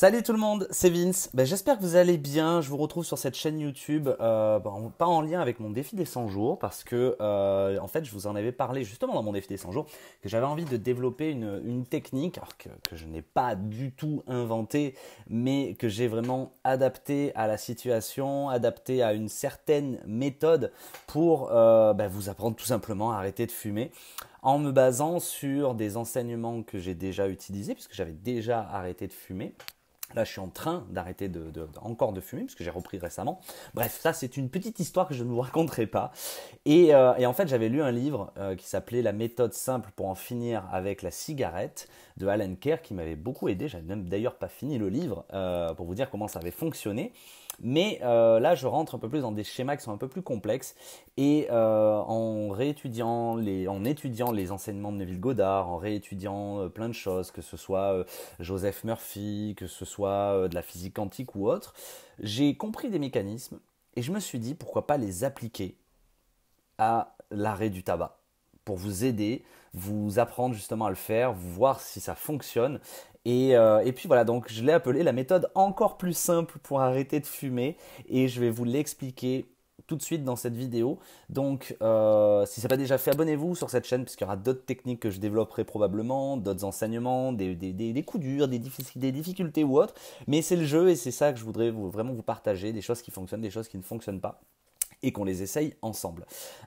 Salut tout le monde, c'est Vince. Ben, j'espère que vous allez bien. Je vous retrouve sur cette chaîne YouTube, euh, ben, pas en lien avec mon défi des 100 jours, parce que euh, en fait, je vous en avais parlé justement dans mon défi des 100 jours, que j'avais envie de développer une, technique alors que, je n'ai pas du tout inventée, mais que j'ai vraiment adaptée à la situation, adaptée à une certaine méthode pour euh, ben, vous apprendre tout simplement à arrêter de fumer en me basant sur des enseignements que j'ai déjà utilisés, puisque j'avais déjà arrêté de fumer. Là, je suis en train d'arrêter encore de fumer, parce que j'ai repris récemment. Bref, ça, c'est une petite histoire que je ne vous raconterai pas. Et, euh, en fait, j'avais lu un livre euh, qui s'appelait La méthode simple pour en finir avec la cigarette de Alan Kerr, qui m'avait beaucoup aidé. J'avais même d'ailleurs pas fini le livre euh, pour vous dire comment ça avait fonctionné. Mais euh, là, je rentre un peu plus dans des schémas qui sont un peu plus complexes. Et euh, en réétudiant les, étudiant les enseignements de Neville Goddard, en réétudiant euh, plein de choses, que ce soit Joseph Murphy, que ce soit de la physique quantique ou autre, j'ai compris des mécanismes et je me suis dit pourquoi pas les appliquer à l'arrêt du tabac pour vous aider vous apprendre justement à le faire, voir si ça fonctionne. Euh, et, puis voilà, donc je l'ai appelé la méthode encore plus simple pour arrêter de fumer et je vais vous l'expliquer tout de suite dans cette vidéo. Donc, euh, si ce n'est pas déjà fait, abonnez-vous sur cette chaîne, puisqu'il y aura d'autres techniques que je développerai probablement, d'autres enseignements, des, coups durs, des, des difficultés ou autres. Mais c'est le jeu et c'est ça que je voudrais vraiment vous partager, des choses qui fonctionnent, des choses qui ne fonctionnent pas et qu'on les essaye ensemble.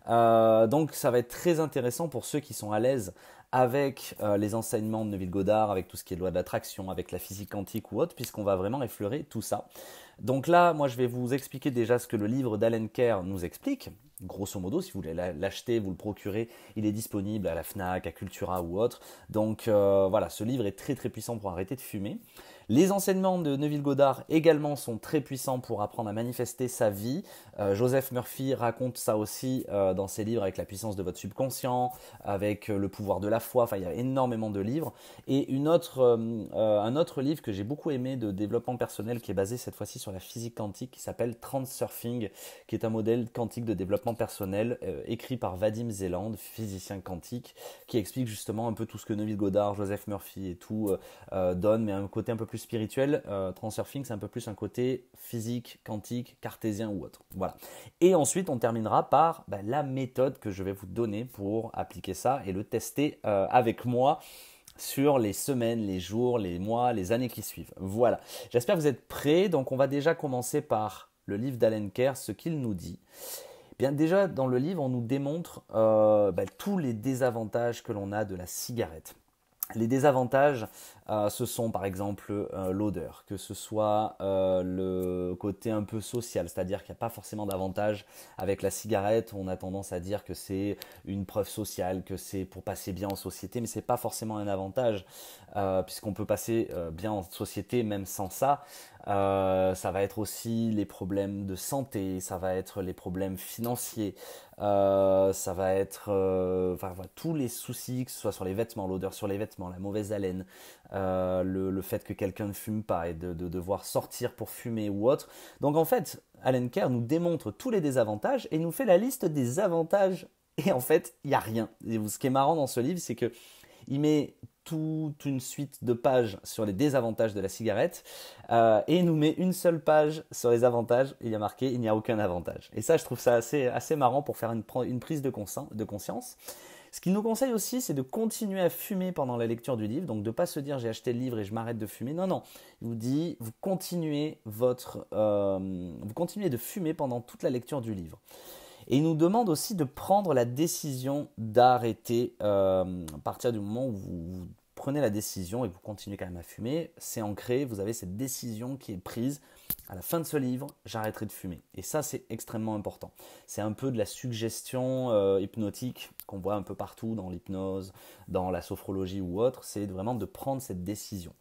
Euh, donc ça va être très intéressant pour ceux qui sont à l'aise avec euh, les enseignements de Neville Goddard, avec tout ce qui est loi de l'attraction, avec la physique quantique ou autre, puisqu'on va vraiment effleurer tout ça. Donc là, moi, je vais vous expliquer déjà ce que le livre d'Allen Kerr nous explique. Grosso modo, si vous voulez l'acheter, vous le procurez, il est disponible à la FNAC, à Cultura ou autre. Donc euh, voilà, ce livre est très très puissant pour arrêter de fumer. Les enseignements de Neville-Goddard également sont très puissants pour apprendre à manifester sa vie. Euh, Joseph Murphy raconte ça aussi euh, dans ses livres avec la puissance de votre subconscient, avec euh, le pouvoir de la foi, enfin il y a énormément de livres. Et une autre, un autre livre que j'ai beaucoup aimé de développement personnel qui est basé cette fois-ci sur la physique quantique qui s'appelle Transurfing, qui est un modèle quantique de développement personnel écrit par Vadim Zeland, physicien quantique, qui explique justement un peu tout ce que Neville Goddard, Joseph Murphy et tout donnent, mais un côté un peu plus plus spirituel. Euh, Transurfing, c'est un peu plus un côté physique, quantique, cartésien ou autre. Voilà. Et ensuite, on terminera par bah, la méthode que je vais vous donner pour appliquer ça et le tester euh, avec moi sur les semaines, les jours, les mois, les années qui suivent. Voilà. J'espère que vous êtes prêts. Donc, on va déjà commencer par le livre d'Allen Kerr, ce qu'il nous dit. Eh bien déjà, dans le livre, on nous démontre euh, bah, tous les désavantages que l'on a de la cigarette. Les désavantages, euh, ce sont par exemple euh, l'odeur, que ce soit euh, le côté un peu social, c'est-à-dire qu'il n'y a pas forcément d'avantage avec la cigarette. On a tendance à dire que c'est une preuve sociale, que c'est pour passer bien en société, mais ce n'est pas forcément un avantage, puisqu'on peut passer bien en société même sans ça. Euh, ça va être aussi les problèmes de santé, ça va être les problèmes financiers, euh, ça va être euh, enfin, tous les soucis, que ce soit sur les vêtements, l'odeur sur les vêtements, la mauvaise haleine, le, le, fait que quelqu'un ne fume pas et de, devoir sortir pour fumer ou autre. Donc en fait, Allen Kerr nous démontre tous les désavantages et nous fait la liste des avantages. Et en fait, il n'y a rien. Et ce qui est marrant dans ce livre, c'est que il met toute une suite de pages sur les désavantages de la cigarette euh, et il nous met une seule page sur les avantages. Il y a marqué il n'y a aucun avantage. Et ça, je trouve ça assez, marrant pour faire une, prise de, conscience. Ce qu'il nous conseille aussi, c'est de continuer à fumer pendant la lecture du livre, donc de ne pas se dire j'ai acheté le livre et je m'arrête de fumer. Non, non, il vous dit vous continuez, euh, vous continuez de fumer pendant toute la lecture du livre. Et il nous demande aussi de prendre la décision d'arrêter euh, à partir du moment où vous, prenez la décision et vous continuez quand même à fumer. C'est ancré, vous avez cette décision qui est prise à la fin de ce livre, j'arrêterai de fumer. Et ça, c'est extrêmement important. C'est un peu de la suggestion euh, hypnotique qu'on voit un peu partout dans l'hypnose, dans la sophrologie ou autre. C'est vraiment de prendre cette décision.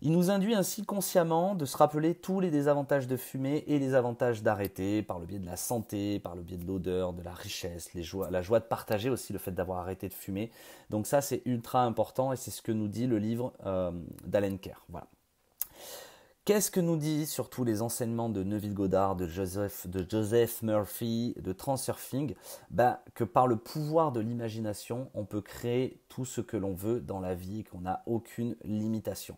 Il nous induit ainsi consciemment de se rappeler tous les désavantages de fumer et les avantages d'arrêter par le biais de la santé, par le biais de l'odeur, de la richesse, la joie de partager aussi le fait d'avoir arrêté de fumer. Donc ça c'est ultra important et c'est ce que nous dit le livre euh, d'Alenker. Voilà. Qu'est-ce que nous disent surtout les enseignements de Neville Goddard, de Joseph, Murphy, de Transurfing ben, Que par le pouvoir de l'imagination, on peut créer tout ce que l'on veut dans la vie, qu'on n'a aucune limitation.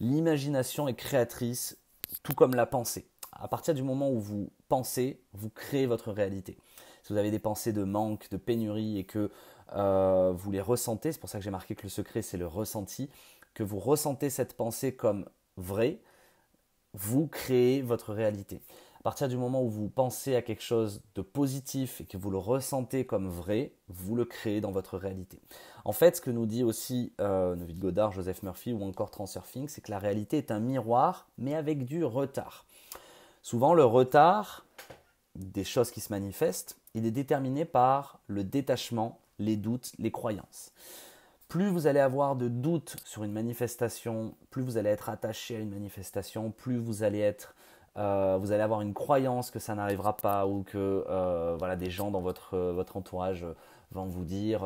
L'imagination est créatrice, tout comme la pensée. À partir du moment où vous pensez, vous créez votre réalité. Si vous avez des pensées de manque, de pénurie et que euh, vous les ressentez, c'est pour ça que j'ai marqué que le secret c'est le ressenti, que vous ressentez cette pensée comme vraie, vous créez votre réalité. À partir du moment où vous pensez à quelque chose de positif et que vous le ressentez comme vrai, vous le créez dans votre réalité. En fait, ce que nous dit aussi euh, Neville Goddard, Joseph Murphy ou encore Transurfing, c'est que la réalité est un miroir, mais avec du retard. Souvent, le retard des choses qui se manifestent, il est déterminé par le détachement, les doutes, les croyances. Plus vous allez avoir de doutes sur une manifestation, plus vous allez être attaché à une manifestation, plus vous allez être euh, vous allez avoir une croyance que ça n'arrivera pas ou que euh, voilà des gens dans votre, euh, votre entourage vont vous dire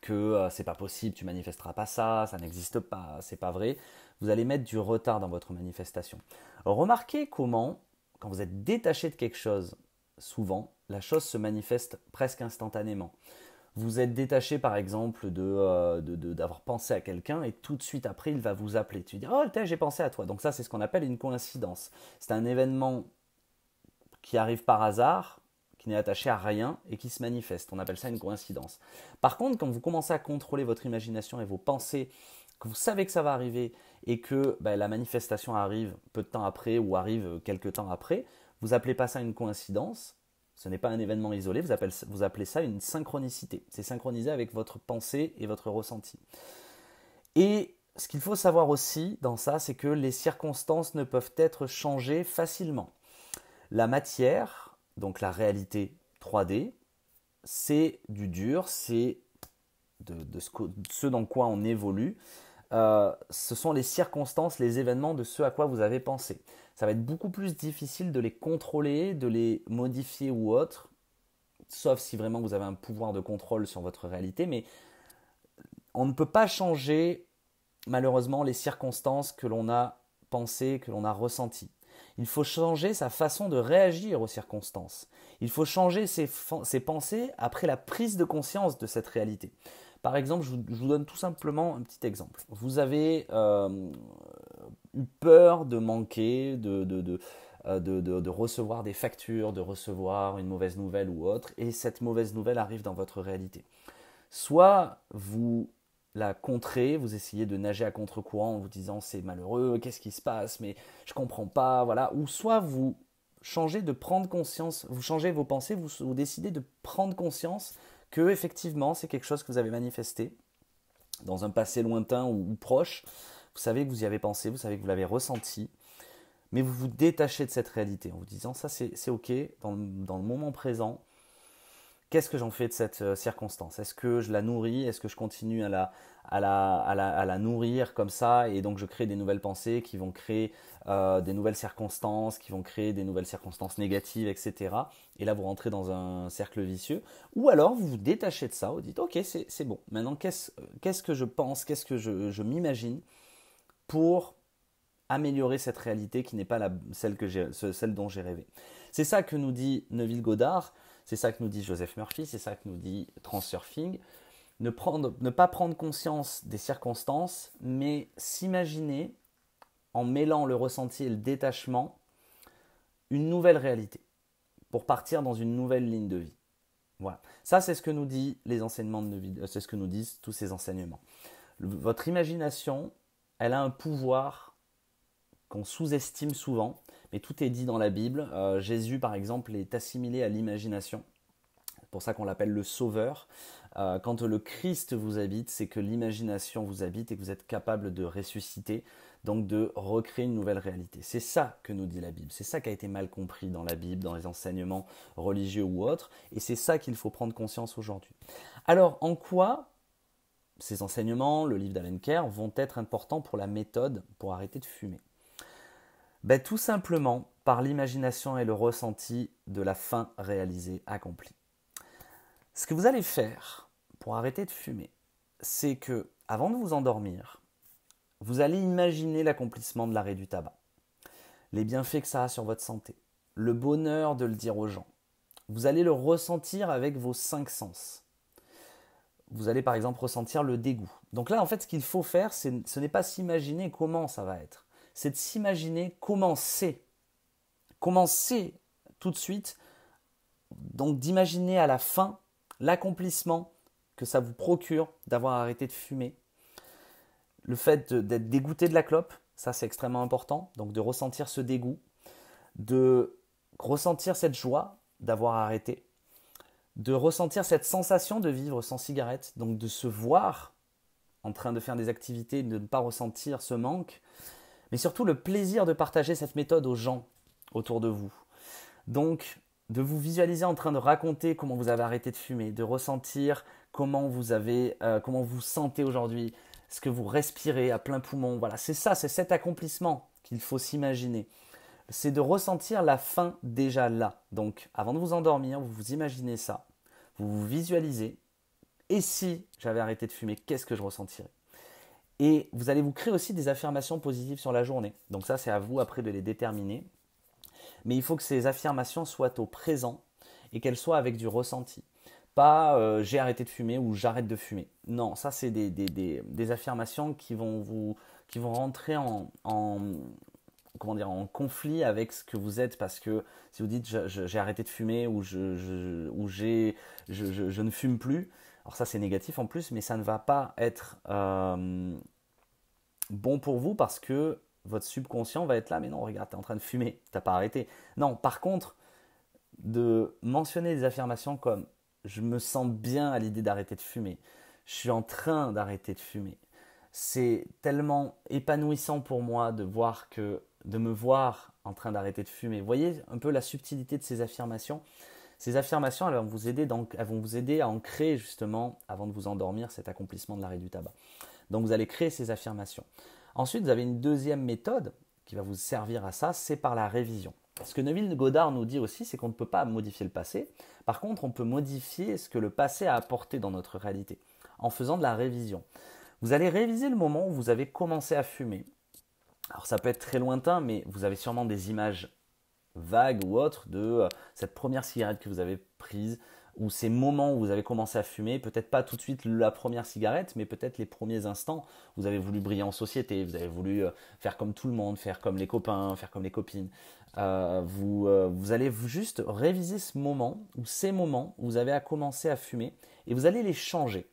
que c'est pas possible, tu manifesteras pas ça, ça n'existe pas, c'est pas vrai. Vous allez mettre du retard dans votre manifestation. Remarquez comment, quand vous êtes détaché de quelque chose, souvent, la chose se manifeste presque instantanément vous êtes détaché par exemple d'avoir euh, de, d'avoir pensé à quelqu'un et tout de suite après il va vous appeler. Tu dis oh j'ai pensé à toi. Donc ça c'est ce qu'on appelle une coïncidence. C'est un événement qui arrive par hasard, qui n'est attaché à rien et qui se manifeste. On appelle ça une coïncidence. Par contre quand vous commencez à contrôler votre imagination et vos pensées, que vous savez que ça va arriver et que bah, la manifestation arrive peu de temps après ou arrive quelques temps après, vous appelez pas ça une coïncidence, ce n'est pas un événement isolé, vous appelez, ça une synchronicité. C'est synchronisé avec votre pensée et votre ressenti. Et ce qu'il faut savoir aussi dans ça, c'est que les circonstances ne peuvent être changées facilement. La matière, donc la réalité 3D, c'est du dur, c'est de, ce, dans quoi on évolue. Euh, ce sont les circonstances, les événements de ce à quoi vous avez pensé ça va être beaucoup plus difficile de les contrôler, de les modifier ou autre, sauf si vraiment vous avez un pouvoir de contrôle sur votre réalité, mais on ne peut pas changer malheureusement les circonstances que l'on a pensées, que l'on a ressenties. Il faut changer sa façon de réagir aux circonstances. Il faut changer ses, pensées après la prise de conscience de cette réalité. Par exemple, je vous, donne tout simplement un petit exemple. Vous avez euh, eu peur de manquer, de, euh, de, de, de, recevoir des factures, de recevoir une mauvaise nouvelle ou autre, et cette mauvaise nouvelle arrive dans votre réalité. Soit vous la contrez, vous essayez de nager à contre-courant en vous disant c'est malheureux, qu'est-ce qui se passe, mais je comprends pas, voilà, ou soit vous changez de prendre conscience, vous changez vos pensées, vous, vous décidez de prendre conscience que effectivement c'est quelque chose que vous avez manifesté dans un passé lointain ou proche, vous savez que vous y avez pensé, vous savez que vous l'avez ressenti, mais vous vous détachez de cette réalité en vous disant ça c'est ok dans le, moment présent. Qu'est-ce que j'en fais de cette euh, circonstance Est-ce que je la nourris Est-ce que je continue à la, à, à, la, nourrir comme ça et donc je crée des nouvelles pensées qui vont créer euh, des nouvelles circonstances, qui vont créer des nouvelles circonstances négatives, etc. Et là vous rentrez dans un cercle vicieux. Ou alors vous vous détachez de ça, vous dites ok c'est bon, maintenant euh, qu'est-ce que je pense, qu'est-ce que je, je m'imagine pour améliorer cette réalité qui n'est pas celle, que celle dont j'ai rêvé. C'est ça que nous dit Neville Goddard, c'est ça que nous dit Joseph Murphy, c'est ça que nous dit Transurfing. Ne, prendre, ne pas prendre conscience des circonstances, mais s'imaginer, en mêlant le ressenti et le détachement, une nouvelle réalité, pour partir dans une nouvelle ligne de vie. Voilà. Ça, c'est ce que nous dit les enseignements de euh, c'est ce que nous disent tous ces enseignements. votre imagination, elle a un pouvoir qu'on sous-estime souvent, mais tout est dit dans la Bible. Euh, Jésus, par exemple, est assimilé à l'imagination. C'est pour ça qu'on l'appelle le sauveur. Euh, quand le Christ vous habite, c'est que l'imagination vous habite et que vous êtes capable de ressusciter, donc de recréer une nouvelle réalité. C'est ça que nous dit la Bible. C'est ça qui a été mal compris dans la Bible, dans les enseignements religieux ou autres. Et c'est ça qu'il faut prendre conscience aujourd'hui. Alors, en quoi ces enseignements, le livre d'Alan Kerr, vont être importants pour la méthode pour arrêter de fumer ben, Tout simplement par l'imagination et le ressenti de la fin réalisée, accomplie. Ce que vous allez faire pour arrêter de fumer, c'est que, avant de vous endormir, vous allez imaginer l'accomplissement de l'arrêt du tabac, les bienfaits que ça a sur votre santé, le bonheur de le dire aux gens. Vous allez le ressentir avec vos cinq sens vous allez par exemple ressentir le dégoût. Donc là, en fait, ce qu'il faut faire, ce n'est pas s'imaginer comment ça va être, c'est de s'imaginer comment c'est. Comment c'est tout de suite, donc d'imaginer à la fin l'accomplissement que ça vous procure d'avoir arrêté de fumer. Le fait d'être dégoûté de la clope, ça c'est extrêmement important, donc de ressentir ce dégoût, de ressentir cette joie d'avoir arrêté, de ressentir cette sensation de vivre sans cigarette, donc de se voir en train de faire des activités, de ne pas ressentir ce manque, mais surtout le plaisir de partager cette méthode aux gens autour de vous. Donc, de vous visualiser en train de raconter comment vous avez arrêté de fumer, de ressentir comment vous avez, euh, comment vous sentez aujourd'hui, ce que vous respirez à plein poumon. Voilà, c'est ça, c'est cet accomplissement qu'il faut s'imaginer c'est de ressentir la fin déjà là. Donc, avant de vous endormir, vous vous imaginez ça, vous vous visualisez. Et si j'avais arrêté de fumer, qu'est-ce que je ressentirais Et vous allez vous créer aussi des affirmations positives sur la journée. Donc ça, c'est à vous après de les déterminer. Mais il faut que ces affirmations soient au présent et qu'elles soient avec du ressenti. Pas euh, j'ai arrêté de fumer ou j'arrête de fumer. Non, ça, c'est des, affirmations qui vont vous qui vont rentrer en, comment dire, en conflit avec ce que vous êtes parce que si vous dites j'ai arrêté de fumer ou je, je, ne fume plus, alors ça c'est négatif en plus, mais ça ne va pas être euh, bon pour vous parce que votre subconscient va être là, mais non, regarde, t'es en train de fumer, t'as pas arrêté. Non, par contre, de mentionner des affirmations comme je me sens bien à l'idée d'arrêter de fumer, je suis en train d'arrêter de fumer. C'est tellement épanouissant pour moi de voir que de me voir en train d'arrêter de fumer. Vous voyez un peu la subtilité de ces affirmations. Ces affirmations, elles vont vous aider, donc, elles vont vous aider à ancrer justement, avant de vous endormir, cet accomplissement de l'arrêt du tabac. Donc vous allez créer ces affirmations. Ensuite, vous avez une deuxième méthode qui va vous servir à ça, c'est par la révision. Ce que Neville Goddard nous dit aussi, c'est qu'on ne peut pas modifier le passé. Par contre, on peut modifier ce que le passé a apporté dans notre réalité en faisant de la révision. Vous allez réviser le moment où vous avez commencé à fumer alors ça peut être très lointain, mais vous avez sûrement des images vagues ou autres de euh, cette première cigarette que vous avez prise, ou ces moments où vous avez commencé à fumer, peut-être pas tout de suite la première cigarette, mais peut-être les premiers instants. Vous avez voulu briller en société, vous avez voulu euh, faire comme tout le monde, faire comme les copains, faire comme les copines. Euh, vous, vous allez juste réviser ce moment ou ces moments où vous avez à commencer à fumer et vous allez les changer.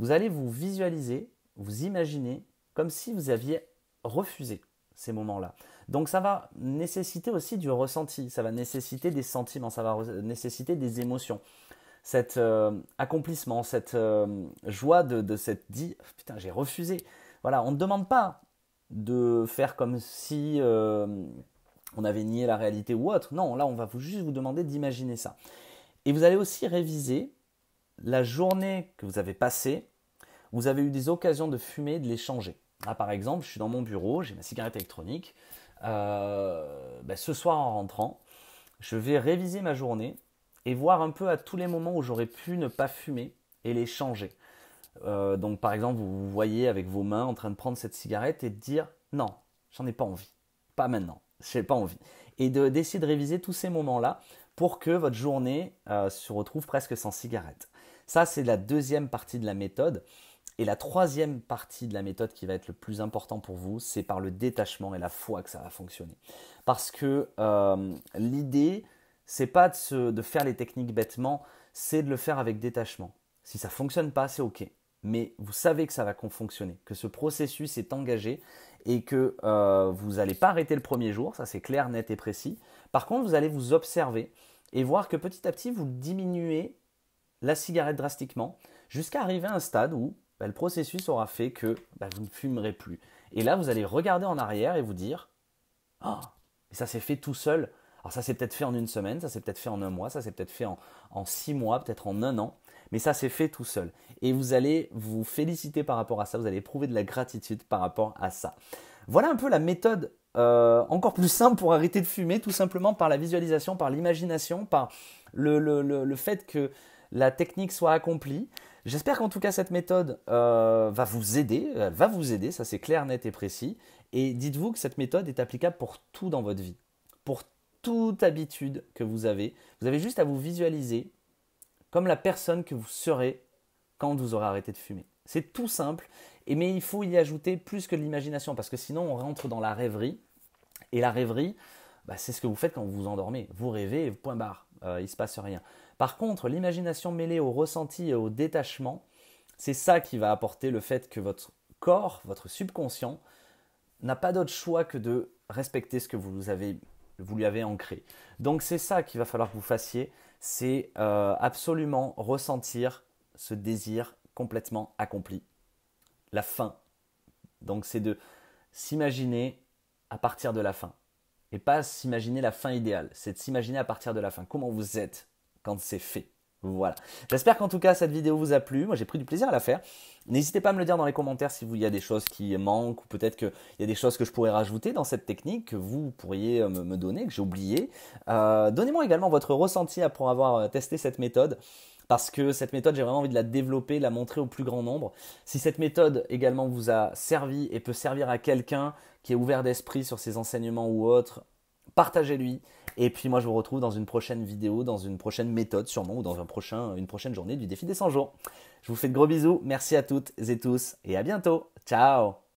Vous allez vous visualiser, vous imaginer comme si vous aviez refusé ces moments-là. Donc ça va nécessiter aussi du ressenti, ça va nécessiter des sentiments, ça va nécessiter des émotions. Cet euh, accomplissement, cette euh, joie de, cette dit, putain j'ai refusé. Voilà, on ne demande pas de faire comme si euh, on avait nié la réalité ou autre. Non, là on va vous, juste vous demander d'imaginer ça. Et vous allez aussi réviser la journée que vous avez passée, vous avez eu des occasions de fumer, de les changer par exemple, je suis dans mon bureau, j'ai ma cigarette électronique. Euh, ben, ce soir en rentrant, je vais réviser ma journée et voir un peu à tous les moments où j'aurais pu ne pas fumer et les changer. Euh, donc par exemple, vous vous voyez avec vos mains en train de prendre cette cigarette et de dire non, j'en ai pas envie, pas maintenant, j'ai pas envie. Et d'essayer décider de réviser tous ces moments-là pour que votre journée euh, se retrouve presque sans cigarette. Ça, c'est la deuxième partie de la méthode. Et la troisième partie de la méthode qui va être le plus important pour vous, c'est par le détachement et la foi que ça va fonctionner. Parce que euh, l'idée, c'est pas de, faire les techniques bêtement, c'est de le faire avec détachement. Si ça fonctionne pas, c'est ok. Mais vous savez que ça va fonctionner, que ce processus est engagé et que euh, vous n'allez pas arrêter le premier jour, ça c'est clair, net et précis. Par contre, vous allez vous observer et voir que petit à petit, vous diminuez la cigarette drastiquement jusqu'à arriver à un stade où bah, le processus aura fait que bah, vous ne fumerez plus. Et là, vous allez regarder en arrière et vous dire Ah, ça s'est fait tout seul. Alors, ça s'est peut-être fait en une semaine, ça s'est peut-être fait en un mois, ça s'est peut-être fait en, six mois, peut-être en un an, mais ça s'est fait tout seul. Et vous allez vous féliciter par rapport à ça, vous allez éprouver de la gratitude par rapport à ça. Voilà un peu la méthode euh, encore plus simple pour arrêter de fumer, tout simplement par la visualisation, par l'imagination, par le, fait que la technique soit accomplie. J'espère qu'en tout cas cette méthode euh, va vous aider, va vous aider, ça c'est clair, net et précis. Et dites-vous que cette méthode est applicable pour tout dans votre vie, pour toute habitude que vous avez. Vous avez juste à vous visualiser comme la personne que vous serez quand vous aurez arrêté de fumer. C'est tout simple, et mais il faut y ajouter plus que l'imagination, parce que sinon on rentre dans la rêverie. Et la rêverie, bah, c'est ce que vous faites quand vous vous endormez. Vous rêvez, et point barre, euh, il ne se passe rien. Par contre, l'imagination mêlée au ressenti et au détachement, c'est ça qui va apporter le fait que votre corps, votre subconscient, n'a pas d'autre choix que de respecter ce que vous, lui avez ancré. Donc c'est ça qu'il va falloir que vous fassiez, c'est euh, absolument ressentir ce désir complètement accompli. La fin. Donc c'est de s'imaginer à partir de la fin. Et pas s'imaginer la fin idéale, c'est de s'imaginer à partir de la fin. Comment vous êtes quand c'est fait. Voilà. J'espère qu'en tout cas cette vidéo vous a plu. Moi j'ai pris du plaisir à la faire. N'hésitez pas à me le dire dans les commentaires si vous, y a des choses qui manquent ou peut-être qu'il y a des choses que je pourrais rajouter dans cette technique que vous pourriez euh, me, me donner, que j'ai oublié. Euh, donnez-moi également votre ressenti pour avoir euh, testé cette méthode parce que cette méthode, j'ai vraiment envie de la développer, la montrer au plus grand nombre. Si cette méthode également vous a servi et peut servir à quelqu'un qui est ouvert d'esprit sur ses enseignements ou autres, partagez-lui. Et puis moi, je vous retrouve dans une prochaine vidéo, dans une prochaine méthode sûrement, ou dans un prochain, une prochaine journée du défi des 100 jours. Je vous fais de gros bisous, merci à toutes et tous, et à bientôt. Ciao